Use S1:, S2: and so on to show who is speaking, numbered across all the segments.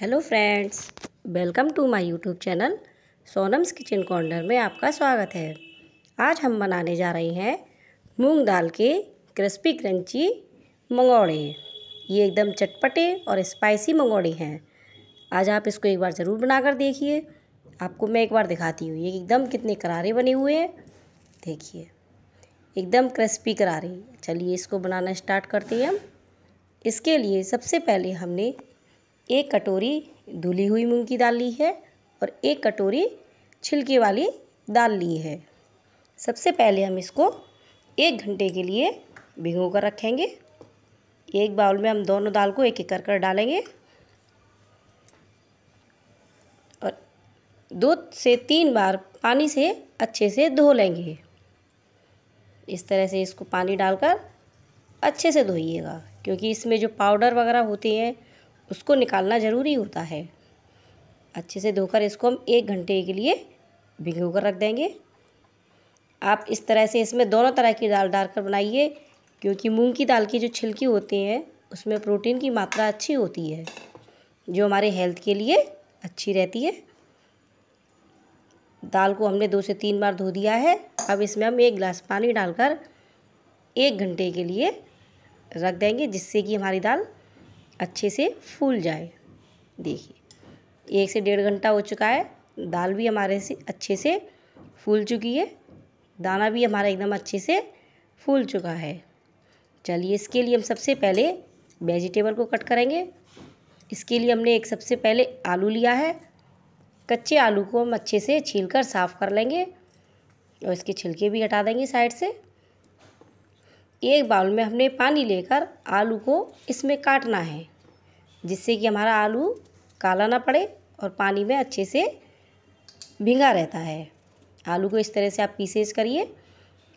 S1: hello friends welcome to my YouTube channel Sonam's kitchen corner में आपका स्वागत है आज हम बनाने जा रहे हैं मूंग दाल के क्रिस्पी क्रंची मंगौड़े ये एकदम चटपटे और स्पाइसी मंगौड़े हैं आज आप इसको एक बार ज़रूर बनाकर देखिए आपको मैं एक बार दिखाती हूँ ये एकदम कितने करारे बने हुए हैं देखिए एकदम क्रिस्पी करारे चलिए इसको बनाना स्टार्ट करते हैं हम इसके लिए सबसे पहले हमने एक कटोरी धुली हुई मूंग की दाल ली है और एक कटोरी छिलके वाली दाल ली है सबसे पहले हम इसको एक घंटे के लिए भिगो कर रखेंगे एक बाउल में हम दोनों दाल को एक एक कर कर डालेंगे और दो से तीन बार पानी से अच्छे से धो लेंगे इस तरह से इसको पानी डालकर अच्छे से धोइएगा क्योंकि इसमें जो पाउडर वगैरह होते हैं उसको निकालना ज़रूरी होता है अच्छे से धोकर इसको हम एक घंटे के लिए भिगो कर रख देंगे आप इस तरह से इसमें दोनों तरह की दाल डालकर बनाइए क्योंकि मूंग की दाल की जो छिलकी होती हैं उसमें प्रोटीन की मात्रा अच्छी होती है जो हमारे हेल्थ के लिए अच्छी रहती है दाल को हमने दो से तीन बार धो दिया है अब इसमें हम एक गिलास पानी डालकर एक घंटे के लिए रख देंगे जिससे कि हमारी दाल अच्छे से फूल जाए देखिए एक से डेढ़ घंटा हो चुका है दाल भी हमारे से अच्छे से फूल चुकी है दाना भी हमारा एकदम अच्छे से फूल चुका है चलिए इसके लिए हम सबसे पहले वेजिटेबल को कट करेंगे इसके लिए हमने एक सबसे पहले आलू लिया है कच्चे आलू को हम अच्छे से छील कर साफ़ कर लेंगे और इसके छिलके भी हटा देंगे साइड से एक बाउल में हमने पानी लेकर आलू को इसमें काटना है जिससे कि हमारा आलू काला ना पड़े और पानी में अच्छे से भिंगा रहता है आलू को इस तरह से आप पीसेज करिए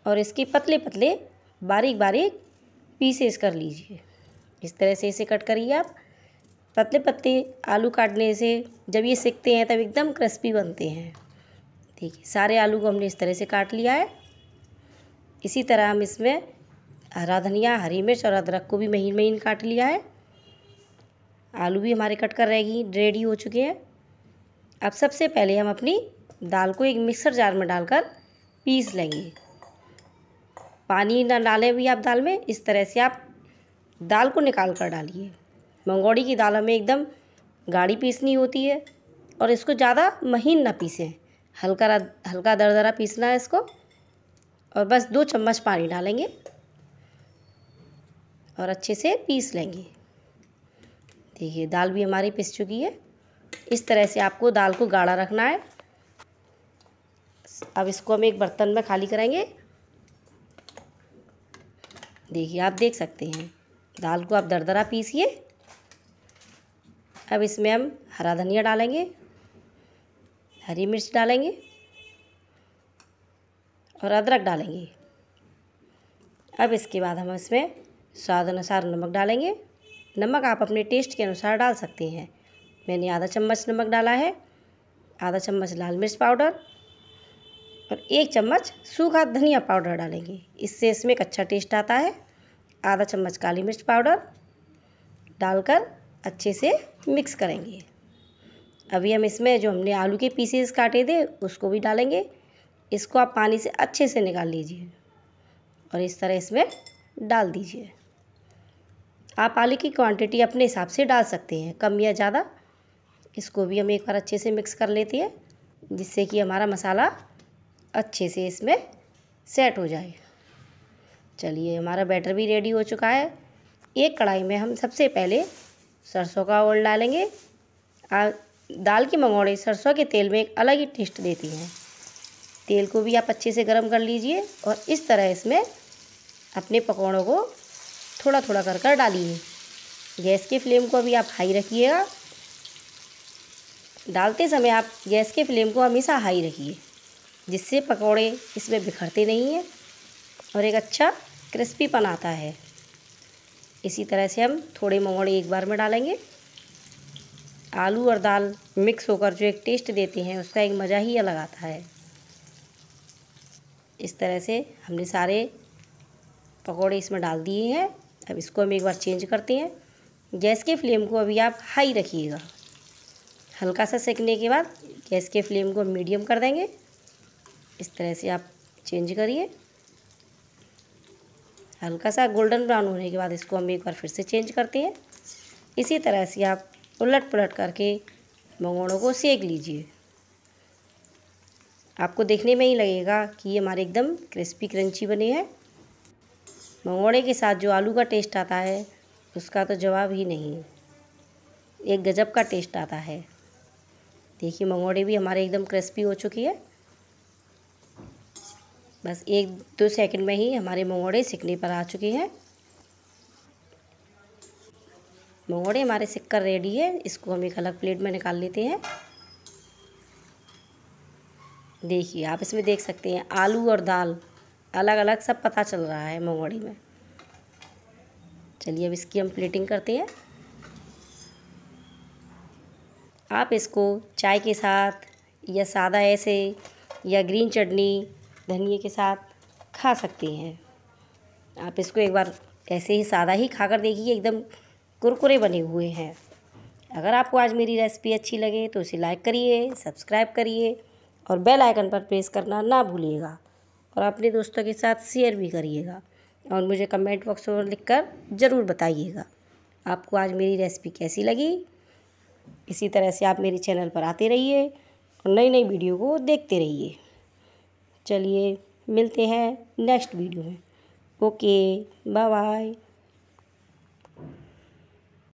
S1: और इसके पतले पतले बारीक बारीक पीसेस कर लीजिए इस तरह से इसे कट करिए आप पतले पत्ते आलू काटने से जब ये सिकते हैं तब एकदम क्रिस्पी बनते हैं ठीक है सारे आलू को हमने इस तरह से काट लिया है इसी तरह हम इसमें हरा धनिया हरी मिर्च और अदरक को भी महीन महीन काट लिया है आलू भी हमारे कट कर रहेगी रेडी हो चुके हैं अब सबसे पहले हम अपनी दाल को एक मिक्सर जार में डालकर पीस लेंगे पानी ना डालें भी आप दाल में इस तरह से आप दाल को निकाल कर डालिए मंगोड़ी की दाल हमें एकदम गाढ़ी पीसनी होती है और इसको ज़्यादा महीन ना पीसें हल्का हल्का दरदरा पीसना है इसको और बस दो चम्मच पानी डालेंगे और अच्छे से पीस लेंगे देखिए दाल भी हमारी पिस चुकी है इस तरह से आपको दाल को गाढ़ा रखना है अब इसको हम एक बर्तन में खाली करेंगे देखिए आप देख सकते हैं दाल को आप दरदरा पीसिए अब इसमें हम हरा धनिया डालेंगे हरी मिर्च डालेंगे और अदरक डालेंगे अब इसके बाद हम इसमें स्वाद अनुसार नमक डालेंगे नमक आप अपने टेस्ट के अनुसार डाल सकती हैं मैंने आधा चम्मच नमक डाला है आधा चम्मच लाल मिर्च पाउडर और एक चम्मच सूखा धनिया पाउडर डालेंगे इससे इसमें एक अच्छा टेस्ट आता है आधा चम्मच काली मिर्च पाउडर डालकर अच्छे से मिक्स करेंगे अभी हम इसमें जो हमने आलू के पीसेस काटे थे उसको भी डालेंगे इसको आप पानी से अच्छे से निकाल लीजिए और इस तरह इसमें डाल दीजिए आप आलू की क्वांटिटी अपने हिसाब से डाल सकते हैं कम या ज़्यादा इसको भी हम एक बार अच्छे से मिक्स कर लेते हैं जिससे कि हमारा मसाला अच्छे से इसमें सेट हो जाए चलिए हमारा बैटर भी रेडी हो चुका है एक कढ़ाई में हम सबसे पहले सरसों का ऑयल डालेंगे दाल की मंगोड़े सरसों के तेल में एक अलग ही टेस्ट देती हैं तेल को भी आप अच्छे से गर्म कर लीजिए और इस तरह इसमें अपने पकौड़ों को थोड़ा थोड़ा कर कर डालिए गैस के फ्लेम को अभी आप हाई रखिएगा डालते समय आप गैस के फ्लेम को हमेशा हाई रखिए जिससे पकौड़े इसमें बिखरते नहीं हैं और एक अच्छा क्रिस्पीपन आता है इसी तरह से हम थोड़े मंगोड़े एक बार में डालेंगे आलू और दाल मिक्स होकर जो एक टेस्ट देते हैं उसका एक मज़ा ही अलग आता है इस तरह से हमने सारे पकौड़े इसमें डाल दिए हैं अब इसको हम एक बार चेंज करते हैं गैस के फ्लेम को अभी आप हाई रखिएगा हल्का सा सेकने के बाद गैस के फ्लेम को मीडियम कर देंगे इस तरह से आप चेंज करिए हल्का सा गोल्डन ब्राउन होने के बाद इसको हम एक बार फिर से चेंज करते हैं इसी तरह से आप उलट पुलट करके मंगोड़ों को सेक लीजिए आपको देखने में ही लगेगा कि ये हमारे एकदम क्रिस्पी क्रंची बने हैं मंगोड़े के साथ जो आलू का टेस्ट आता है उसका तो जवाब ही नहीं एक गजब का टेस्ट आता है देखिए मंगोड़े भी हमारे एकदम क्रिस्पी हो चुकी है बस एक दो सेकंड में ही हमारे मंगोड़े सिकने पर आ चुके हैं मंगोड़े हमारे कर रेडी है इसको हम एक अलग प्लेट में निकाल लेते हैं देखिए आप इसमें देख सकते हैं आलू और दाल अलग अलग सब पता चल रहा है मोंगड़ी में चलिए अब इसकी हम प्लेटिंग करते हैं आप इसको चाय के साथ या सादा ऐसे या ग्रीन चटनी धनिए के साथ खा सकते हैं आप इसको एक बार ऐसे ही सादा ही खाकर देखिए एकदम कुरकुरे बने हुए हैं अगर आपको आज मेरी रेसिपी अच्छी लगे तो इसे लाइक करिए सब्सक्राइब करिए और बेल आइकन पर प्रेस करना ना भूलिएगा और अपने दोस्तों के साथ शेयर भी करिएगा और मुझे कमेंट बॉक्स में लिख कर ज़रूर बताइएगा आपको आज मेरी रेसिपी कैसी लगी इसी तरह से आप मेरे चैनल पर आते रहिए और नई नई वीडियो को देखते रहिए चलिए मिलते हैं नेक्स्ट वीडियो में ओके बाय बाय